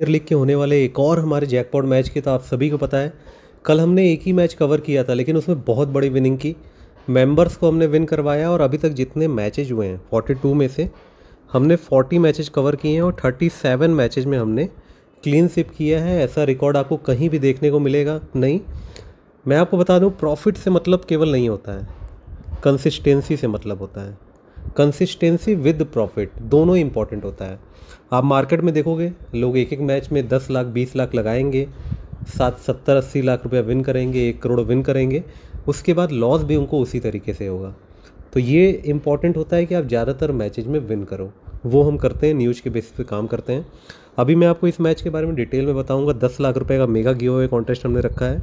premiere league के होने वाले एक और हमारे जैकपॉट मैच की तो आप सभी को पता है कल हमने एक ही मैच कवर किया था लेकिन उसमें बहुत बड़ी विनिंग की मेंबर्स को हमने विन करवाया और अभी तक जितने मैचेज हुए हैं 42 में से हमने 40 मैचेज कवर किए हैं और 37 मैचेज में हमने क्लीन सिप किया है ऐसा रिकॉर्ड आपको कहीं भी देखने को मिलेगा नहीं मैं आपको बता दूँ प्रॉफिट से मतलब केवल नहीं होता है कंसिस्टेंसी से मतलब होता है कंसिस्टेंसी विद प्रॉफिट दोनों इंपॉर्टेंट होता है आप मार्केट में देखोगे लोग एक एक मैच में दस लाख बीस लाख लगाएंगे सात सत्तर अस्सी लाख रुपया विन करेंगे एक करोड़ विन करेंगे उसके बाद लॉस भी उनको उसी तरीके से होगा तो ये इम्पॉर्टेंट होता है कि आप ज़्यादातर मैचेज में विन करो वो हम करते हैं न्यूज़ के बेसिस पे काम करते हैं अभी मैं आपको इस मैच के बारे में डिटेल में बताऊंगा दस लाख रुपए का मेगा गिव अवे कॉन्टेस्ट हमने रखा है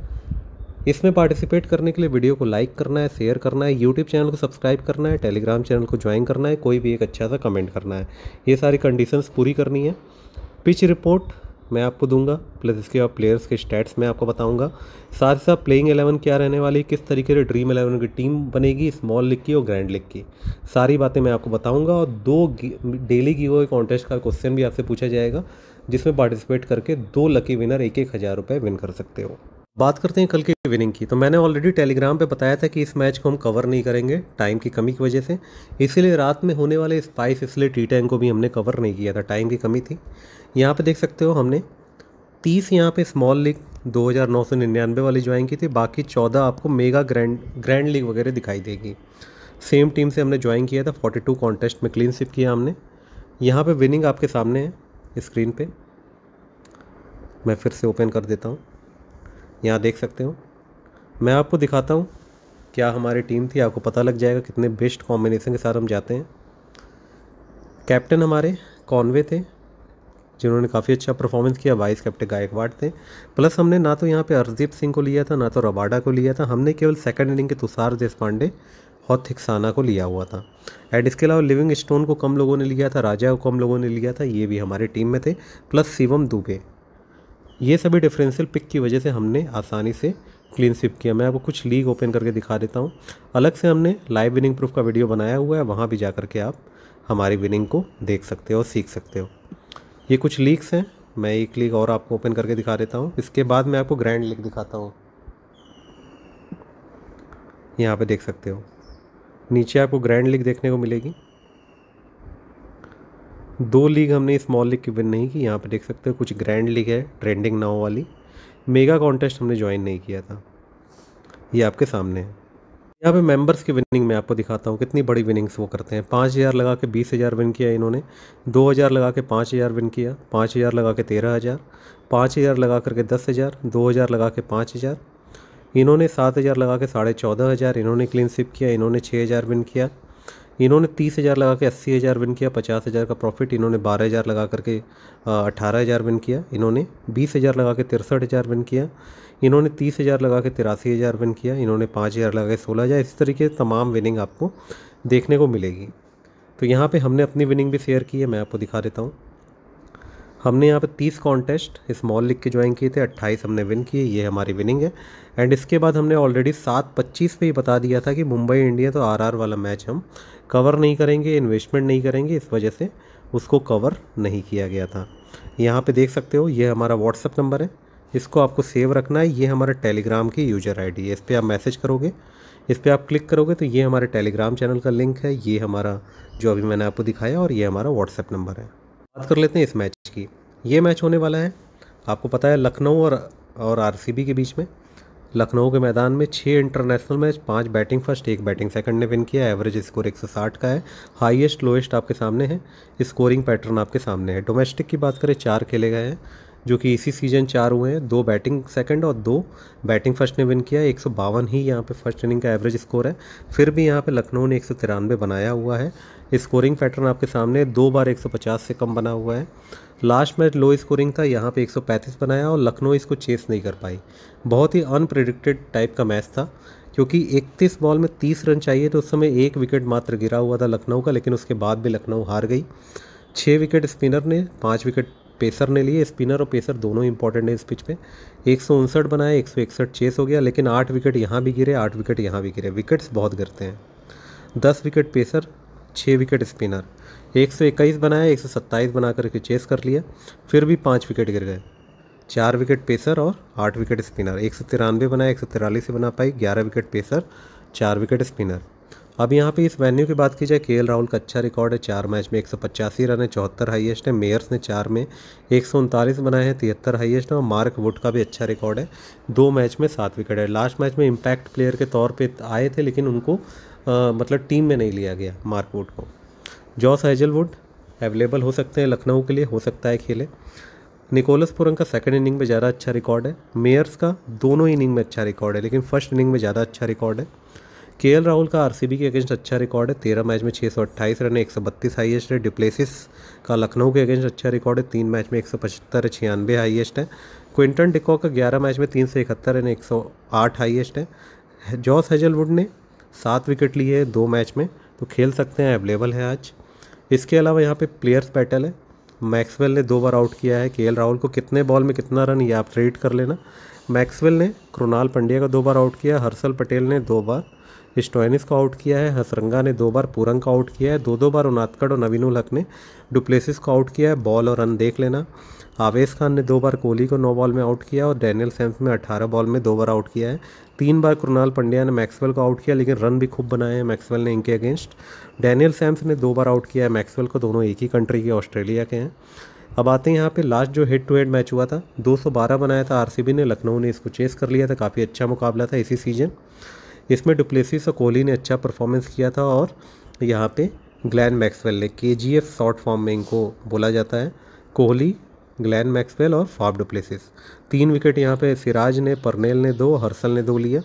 इसमें पार्टिसिपेट करने के लिए वीडियो को लाइक करना है शेयर करना है यूट्यूब चैनल को सब्सक्राइब करना है टेलीग्राम चैनल को ज्वाइन करना है कोई भी एक अच्छा सा कमेंट करना है ये सारी कंडीशंस पूरी करनी है पिच रिपोर्ट मैं आपको दूंगा प्लस इसके बाद प्लेयर्स के स्टैट्स मैं आपको बताऊंगा साथ ही साथ प्लेइंग एलेवन क्या रहने वाली किस तरीके से ड्रीम एलेवन की टीम बनेगी स्मॉल लिख की और ग्रैंड लिख की सारी बातें मैं आपको बताऊंगा और दो डेली की वो कॉन्टेस्ट का क्वेश्चन भी आपसे पूछा जाएगा जिसमें पार्टिसिपेट करके दो लकी विनर एक एक हज़ार रुपये विन कर सकते हो बात करते हैं कल की विनिंग की तो मैंने ऑलरेडी टेलीग्राम पे बताया था कि इस मैच को हम कवर नहीं करेंगे टाइम की कमी की वजह से इसीलिए रात में होने वाले स्पाइस इसलिए टी टैंक को भी हमने कवर नहीं किया था टाइम की कमी थी यहाँ पे देख सकते हो हमने तीस यहाँ पे स्मॉल लीग 2999 वाली ज्वाइन की थी बाकी चौदह आपको मेगा ग्रैंड ग्रैंड लीग वगैरह दिखाई देगी सेम टीम से हमने ज्वाइन किया था टू कॉन्टेस्ट में क्लीन शिप किया हमने यहाँ पर विनिंग आपके सामने है स्क्रीन पर मैं फिर से ओपन कर देता हूँ यहाँ देख सकते हो मैं आपको दिखाता हूँ क्या हमारी टीम थी आपको पता लग जाएगा कितने बेस्ट कॉम्बिनेशन के साथ हम जाते हैं कैप्टन हमारे कॉनवे थे जिन्होंने काफ़ी अच्छा परफॉर्मेंस किया वाइस कैप्टन गायकवाड़ थे प्लस हमने ना तो यहाँ पे अरदीप सिंह को लिया था ना तो रबाडा को लिया था हमने केवल सेकंड इनिंग के तुषार देशपांडे और थिक्साना को लिया हुआ था एंड इसके अलावा लिविंग स्टोन को कम लोगों ने लिया था राजा को कम लोगों ने लिया था ये भी हमारे टीम में थे प्लस शिवम दुबे ये सभी डिफरेंशियल पिक की वजह से हमने आसानी से क्लीन स्विप किया मैं आपको कुछ लीग ओपन करके दिखा देता हूँ अलग से हमने लाइव विनिंग प्रूफ का वीडियो बनाया हुआ है वहाँ भी जा करके आप हमारी विनिंग को देख सकते हो और सीख सकते हो ये कुछ लीग्स हैं मैं एक लीग और आपको ओपन करके दिखा देता हूँ इसके बाद मैं आपको ग्रैंड लीग दिखाता हूँ यहाँ पे देख सकते हो नीचे आपको ग्रैंड लीग देखने को मिलेगी दो लीग हमने स्मॉल लीग की विन नहीं की यहाँ पे देख सकते हो कुछ ग्रैंड लीग है ट्रेंडिंग नाव वाली मेगा कॉन्टेस्ट हमने ज्वाइन नहीं किया था ये आपके सामने है यहाँ पे मेंबर्स की विनिंग मैं आपको दिखाता हूँ कितनी बड़ी विनिंग्स वो करते हैं पाँच हज़ार लगा के बीस हज़ार विन किया इन्होंने दो हज़ार लगा के पाँच हज़ार विन किया पाँच हज़ार लगा के तेरह हज़ार पाँच हज़ार लगा करके दस हज़ार दो हज़ार लगा के पाँच हज़ार इन्होंने सात हज़ार लगा के साढ़े चौदह हज़ार इन्होंने क्लीन स्विप किया इन्होंने छः हज़ार विन किया इन्होंने तीस हज़ार लगा के अस्सी हज़ार विन किया पचास हज़ार का प्रॉफिट इन्होंने बारह हज़ार लगा करके अठारह हज़ार विन किया इन्होंने बीस हज़ार लगा के तिरसठ हज़ार विन किया इन्होंने तीस हज़ार लगा के तिरासी हज़ार विन किया इन्होंने पाँच हज़ार लगा के सोलह हज़ार इस तरीके तमाम विनिंग आपको देखने को मिलेगी तो यहाँ पर हमने अपनी विनिंग भी शेयर की है मैं आपको दिखा देता हूँ हमने यहाँ पे तीस कॉन्टेस्ट स्मॉल लीग के ज्वाइन किए थे अट्ठाईस हमने विन किए ये हमारी विनिंग है एंड इसके बाद हमने ऑलरेडी सात पच्चीस पे ही बता दिया था कि मुंबई इंडिया तो आरआर वाला मैच हम कवर नहीं करेंगे इन्वेस्टमेंट नहीं करेंगे इस वजह से उसको कवर नहीं किया गया था यहाँ पर देख सकते हो ये हमारा व्हाट्सअप नंबर है इसको आपको सेव रखना है ये हमारे टेलीग्राम की यूजर डी है इस पर आप मैसेज करोगे इस पर आप क्लिक करोगे तो ये हमारे टेलीग्राम चैनल का लिंक है ये हमारा जो अभी मैंने आपको दिखाया और ये हमारा व्हाट्सएप नंबर है बात कर लेते हैं इस मैच की ये मैच होने वाला है आपको पता है लखनऊ और और आरसीबी के बीच में लखनऊ के मैदान में छः इंटरनेशनल मैच पांच बैटिंग फर्स्ट एक बैटिंग सेकंड ने विन किया एवरेज स्कोर 160 का है हाईएस्ट लोएस्ट आपके सामने है स्कोरिंग पैटर्न आपके सामने है डोमेस्टिक की बात करें चार खेले गए हैं जो कि इसी सीज़न चार हुए हैं दो बैटिंग सेकंड और दो बैटिंग फर्स्ट ने विन किया एक सौ बावन ही यहाँ पे फर्स्ट इनिंग का एवरेज स्कोर है फिर भी यहाँ पे लखनऊ ने एक सौ तिरानवे बनाया हुआ है स्कोरिंग पैटर्न आपके सामने दो बार एक सौ पचास से कम बना हुआ है लास्ट मैच लो स्कोरिंग था यहाँ पे 135 बनाया और लखनऊ इसको चेस नहीं कर पाई बहुत ही अनप्रिडिक्टेड टाइप का मैच था क्योंकि 31 बॉल में 30 रन चाहिए तो उस समय एक विकेट मात्र गिरा हुआ था लखनऊ का लेकिन उसके बाद भी लखनऊ हार गई छः विकेट स्पिनर ने पाँच विकेट पेसर ने लिए स्पिनर और पेसर दोनों इंपॉर्टेंट है इस पिच पे एक सौ उनसठ बनाए एक सौ इकसठ चेस हो गया लेकिन आठ विकेट यहाँ भी गिरे आठ विकेट यहाँ भी गिरे विकेट्स बहुत गिरते हैं दस विकेट पेसर छः विकेट स्पिनर एक सौ इक्कीस बनाया एक सौ सत्ताईस बना करके चेस कर लिया फिर भी पाँच विकेट गिर गए चार विकेट पेसर और आठ विकेट स्पिनर एक सौ तिरानवे बनाया एक सौ तिरालीस से बना पाई ग्यारह विकेट पेसर चार विकेट स्पिनर अब यहाँ पे इस वेन्यू की बात की जाए के राहुल का अच्छा रिकॉर्ड है चार मैच में एक सौ पचासी रन है चौहत्तर हाईएस्ट है मेयर्स ने चार में एक सौ उनतालीस बनाए हैं तिहत्तर हाईएस्ट है और मार्क वुड का भी अच्छा रिकॉर्ड है दो मैच में सात विकेट है लास्ट मैच में इम्पैक्ट प्लेयर के तौर पर आए थे लेकिन उनको आ, मतलब टीम में नहीं लिया गया मार्क वुड को जॉस हैजलवुड अवेलेबल हो सकते हैं लखनऊ के लिए हो सकता है खेले निकोलस पुरंग का सेकंड इनिंग में ज़्यादा अच्छा रिकॉर्ड है मेयर्स का दोनों इनिंग में अच्छा रिकॉर्ड है लेकिन फर्स्ट इनिंग में ज़्यादा अच्छा रिकॉर्ड है के राहुल का आरसीबी के अगेंस्ट अच्छा रिकॉर्ड है तेरह मैच में छः सौ अट्ठाईस रन एक सौ बत्तीस हाइएस्ट है डिप्लेसिस का लखनऊ के अगेंस्ट अच्छा रिकॉर्ड है तीन मैच में एक सौ पचहत्तर छियानवे हाइएस्ट है क्विंटन डिकॉक का ग्यारह मैच में तीन सौ इकहत्तर रन एक सौ आठ हाइएस्ट है जॉस हेजलवुड ने सात विकेट लिए हैं दो मैच में तो खेल सकते हैं अवेलेबल है आज इसके अलावा यहाँ पे प्लेयर्स बैटल है मैक्सवेल ने दो बार आउट किया है के राहुल को कितने बॉल में कितना रन ये आप ट्रेड कर लेना मैक्सवेल ने कृणाल पंड्या का दो बार आउट किया हर्षल पटेल ने दो बार स्टोइनिस को आउट किया है हसरंगा ने दो बार पूरंग को आउट किया है दो दो बार उनातकड़ और नवीनुल हक ने डुप्लेसिस को आउट किया है बॉल और रन देख लेना आवेश खान ने दो बार कोहली को नौ बॉल में आउट किया और डैनियल सैम्स में अठारह बॉल में दो बार आउट किया है तीन बार कृणाल पंड्या ने मैक्सवेल को आउट किया लेकिन रन भी खूब बनाए हैं मैक्सवेल ने इनके अगेंस्ट डैनियल सैम्स ने दो बार आउट किया है मैक्सवेल को दोनों एक ही कंट्री के ऑस्ट्रेलिया के हैं अब आते हैं यहाँ पे लास्ट जो हेड टू हेड मैच हुआ था 212 बनाया था आरसीबी ने लखनऊ ने इसको चेस कर लिया था काफ़ी अच्छा मुकाबला था इसी सीजन इसमें डुप्लेसिस और कोहली ने अच्छा परफॉर्मेंस किया था और यहाँ पे ग्लैन मैक्सवेल ने के जी एफ शॉर्ट फॉर्म में इनको बोला जाता है कोहली ग्लैन मैक्सवेल और फॉब डुप्लेसिस तीन विकेट यहाँ पे सिराज ने परनेल ने दो हर्सल ने दो लिया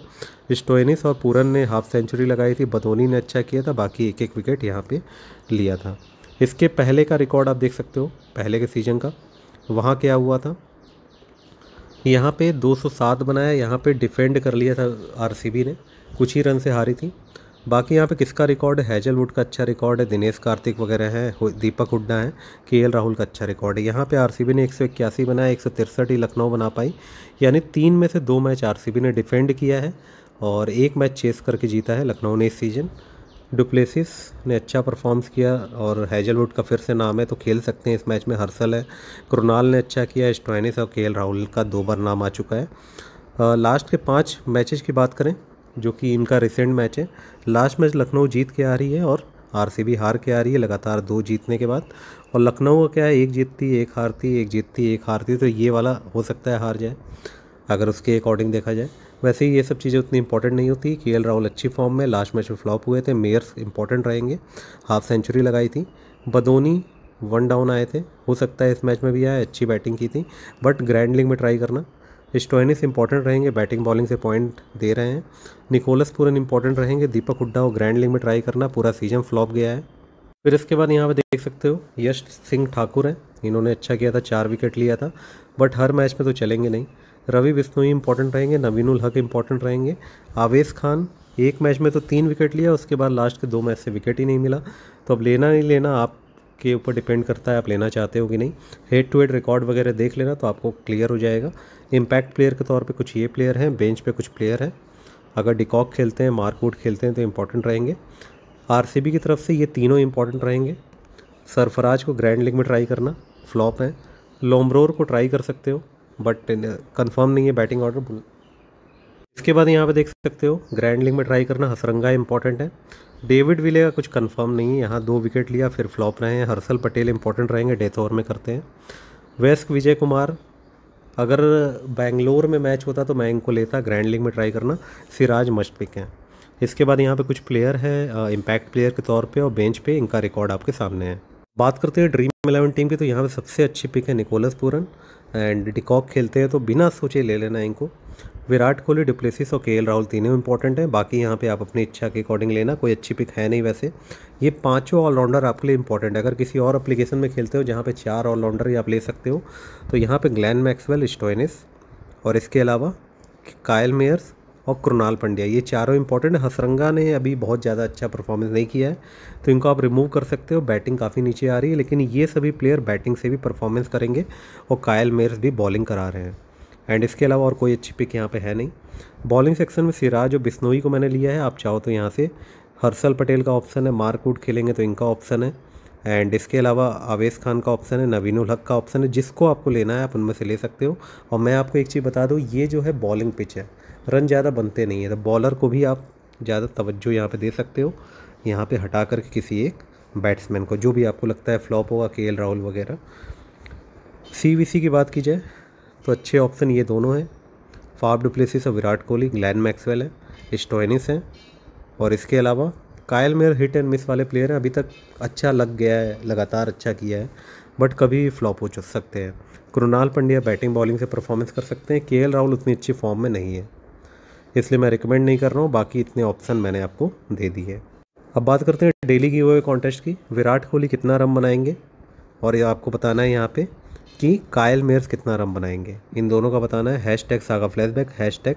स्टोइनिस और पूरन ने हाफ सेंचुरी लगाई थी बधोनी ने अच्छा किया था बाकी एक एक विकेट यहाँ पे लिया था इसके पहले का रिकॉर्ड आप देख सकते हो पहले के सीजन का वहाँ क्या हुआ था यहाँ पे 207 बनाया यहाँ पे डिफेंड कर लिया था आरसीबी ने कुछ ही रन से हारी थी बाकी यहाँ पे किसका रिकॉर्ड है हैजलवुड का अच्छा रिकॉर्ड है दिनेश कार्तिक वगैरह हैं दीपक हुड्डा हैं के राहुल का अच्छा रिकॉर्ड है यहाँ पे आरसीबी ने एक सौ इक्यासी बनाया एक सौ तिरसठ ही लखनऊ बना पाई यानी तीन में से दो मैच आरसीबी ने डिफेंड किया है और एक मैच चेस करके जीता है लखनऊ ने इस सीज़न डुप्लेसिस ने अच्छा परफॉर्मस किया और हैजलवुड का फिर से नाम है तो खेल सकते हैं इस मैच में हर्सल है करुणाल ने अच्छा किया स्टोइनिस और के राहुल का दो बार नाम आ चुका है लास्ट के पाँच मैचेज की बात करें जो कि इनका रिसेंट मैच है लास्ट मैच लखनऊ जीत के आ रही है और आर हार के आ रही है लगातार दो जीतने के बाद और लखनऊ का क्या है एक जीतती एक हारती एक जीतती एक हारती तो ये वाला हो सकता है हार जाए अगर उसके अकॉर्डिंग देखा जाए वैसे ही ये सब चीज़ें उतनी इंपॉर्टेंट नहीं होती के एल राहुल अच्छी फॉर्म में लास्ट मैच में फ्लॉप हुए थे मेयर्स इंपॉर्टेंट रहेंगे हाफ सेंचुरी लगाई थी बदोनी वन डाउन आए थे हो सकता है इस मैच में भी आए अच्छी बैटिंग की थी बट ग्रैंड लीग में ट्राई करना स्टोइनिस इंपॉर्टेंट रहेंगे बैटिंग बॉलिंग से पॉइंट दे रहे हैं निकोलस पूरन इंपॉर्टेंट रहेंगे दीपक हुड्डा और ग्रैंड लीग में ट्राई करना पूरा सीजन फ्लॉप गया है फिर इसके बाद यहाँ पर देख सकते हो यश सिंह ठाकुर हैं इन्होंने अच्छा किया था चार विकेट लिया था बट हर मैच में तो चलेंगे नहीं रवि बिश्नोई इंपॉर्टेंट रहेंगे नवीनुल हक इंपॉर्टेंट रहेंगे आवेश खान एक मैच में तो तीन विकेट लिया उसके बाद लास्ट के दो मैच से विकेट ही नहीं मिला तो अब लेना नहीं लेना आप आपके ऊपर डिपेंड करता है आप लेना चाहते हो कि नहीं हेड टू हेड रिकॉर्ड वगैरह देख लेना तो आपको क्लियर हो जाएगा इम्पैक्ट प्लेयर के तौर पर कुछ ये प्लेयर हैं बेंच पर कुछ प्लेयर हैं अगर डिकॉक खेलते हैं मार्कवुड खेलते हैं तो इंपॉर्टेंट रहेंगे आर की तरफ से ये तीनों इंपॉर्टेंट रहेंगे सरफराज को ग्रैंड लीग में ट्राई करना फ्लॉप है लोमरोर को ट्राई कर सकते हो बट कंफर्म नहीं है बैटिंग ऑर्डर इसके बाद यहाँ पे देख सकते हो ग्रैंड लीग में ट्राई करना हसरंगा इंपॉर्टेंट है डेविड विले का कुछ कंफर्म नहीं है यहाँ दो विकेट लिया फिर फ्लॉप रहे हैं हर्षल पटेल इंपॉर्टेंट रहेंगे डेथ ओवर में करते हैं वेस्क विजय कुमार अगर बैंगलोर में मैच होता तो मैं इनको लेता ग्रैंड लीग में ट्राई करना सिराज मस्ट पिक हैं इसके बाद यहाँ पर कुछ प्लेयर है इम्पैक्ट प्लेयर के तौर पर और बेंच पे इनका रिकॉर्ड आपके सामने है बात करते हैं ड्रीम इलेवन टीम की तो यहाँ पर सबसे अच्छी पिक है निकोलस पूरन एंड डिकॉक खेलते हैं तो बिना सोचे ले लेना इनको विराट कोहली डिप्लेसिस और के राहुल तीनों इंपॉर्टेंट हैं बाकी यहाँ पे आप अपनी इच्छा के अकॉर्डिंग लेना कोई अच्छी पिक है नहीं वैसे ये पांचों ऑलराउंडर आपके लिए इंपॉर्टेंट है अगर किसी और एप्लीकेशन में खेलते हो जहाँ पे चार ऑलराउंडर ही आप ले सकते हो तो यहाँ पे ग्लैन मैक्सवेल स्टोइनिस और इसके अलावा कायल मेयर्स और कृणाल पंड्या ये चारों इंपॉर्टेंट हसरंगा ने अभी बहुत ज़्यादा अच्छा परफॉर्मेंस नहीं किया है तो इनको आप रिमूव कर सकते हो बैटिंग काफ़ी नीचे आ रही है लेकिन ये सभी प्लेयर बैटिंग से भी परफॉर्मेंस करेंगे और कायल मेयर्स भी बॉलिंग करा रहे हैं एंड इसके अलावा और कोई अच्छी पिक यहाँ पे है नहीं बॉलिंग सेक्शन में सिराज और बिस्नोई को मैंने लिया है आप चाहो तो यहाँ से हर्षल पटेल का ऑप्शन है मार्कवुड खेलेंगे तो इनका ऑप्शन है एंड इसके अलावा आवेश खान का ऑप्शन है उल हक का ऑप्शन है जिसको आपको लेना है आप उनमें से ले सकते हो और मैं आपको एक चीज़ बता दूँ ये जो है बॉलिंग पिच है रन ज़्यादा बनते नहीं है तो बॉलर को भी आप ज़्यादा तवज्जो यहाँ पे दे सकते हो यहाँ पे हटा कर किसी एक बैट्समैन को जो भी आपको लगता है फ्लॉप होगा के राहुल वगैरह सी की बात की जाए तो अच्छे ऑप्शन ये दोनों हैं फाफ डुप्लेसिस और विराट कोहली ग्लैन मैक्सवेल है स्टोइनिस हैं और इसके अलावा Kyle Mayer hit and miss वाले प्लेयर हैं अभी तक अच्छा लग गया है लगातार अच्छा किया है बट कभी फ्लॉप हो चुक सकते हैं कृणाल पंड्या बैटिंग बॉलिंग से परफॉर्मेंस कर सकते हैं के राहुल उतनी अच्छी फॉर्म में नहीं है इसलिए मैं रिकमेंड नहीं कर रहा हूँ बाकी इतने ऑप्शन मैंने आपको दे दिए अब बात करते हैं डेली की हुए कॉन्टेस्ट की विराट कोहली कितना रन बनाएंगे और ये आपको बताना है यहाँ पे कि कायल मेयर्स कितना रन बनाएंगे इन दोनों का बताना है hashtag saga flashback hashtag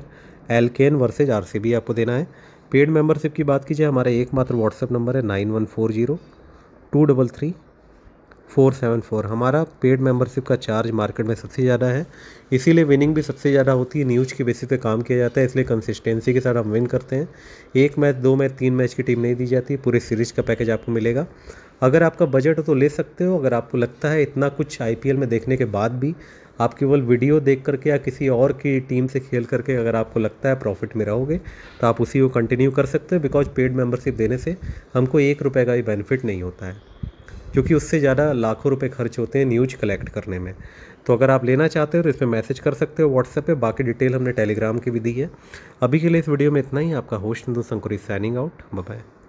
L K N versus R C B आपको देना है पेड मेंबरशिप की बात कीजिए हमारा एकमात्र व्हाट्सएप नंबर है nine one four zero two double three four seven four हमारा पेड मेंबरशिप का चार्ज मार्केट में सबसे ज़्यादा है इसीलिए विनिंग भी सबसे ज़्यादा होती है न्यूज के बेसिस पे काम किया जाता है इसलिए कंसिस्टेंसी के साथ हम विन करते हैं एक मैच दो मैच तीन मैच की टीम नहीं दी जाती पूरे सीरीज़ का पैकेज आपको मिलेगा अगर आपका बजट हो तो ले सकते हो अगर आपको लगता है इतना कुछ आई में देखने के बाद भी आप केवल वीडियो देख करके या किसी और की टीम से खेल करके अगर आपको लगता है प्रॉफिट में रहोगे तो आप उसी को कंटिन्यू कर सकते हो बिकॉज पेड मेंबरशिप देने से हमको एक रुपये का भी बेनिफिट नहीं होता है क्योंकि उससे ज़्यादा लाखों रुपए खर्च होते हैं न्यूज कलेक्ट करने में तो अगर आप लेना चाहते हो तो इसमें मैसेज कर सकते हो व्हाट्सएप पे बाकी डिटेल हमने टेलीग्राम की भी दी है अभी के लिए इस वीडियो में इतना ही आपका host Nandu Sankuri signing out bye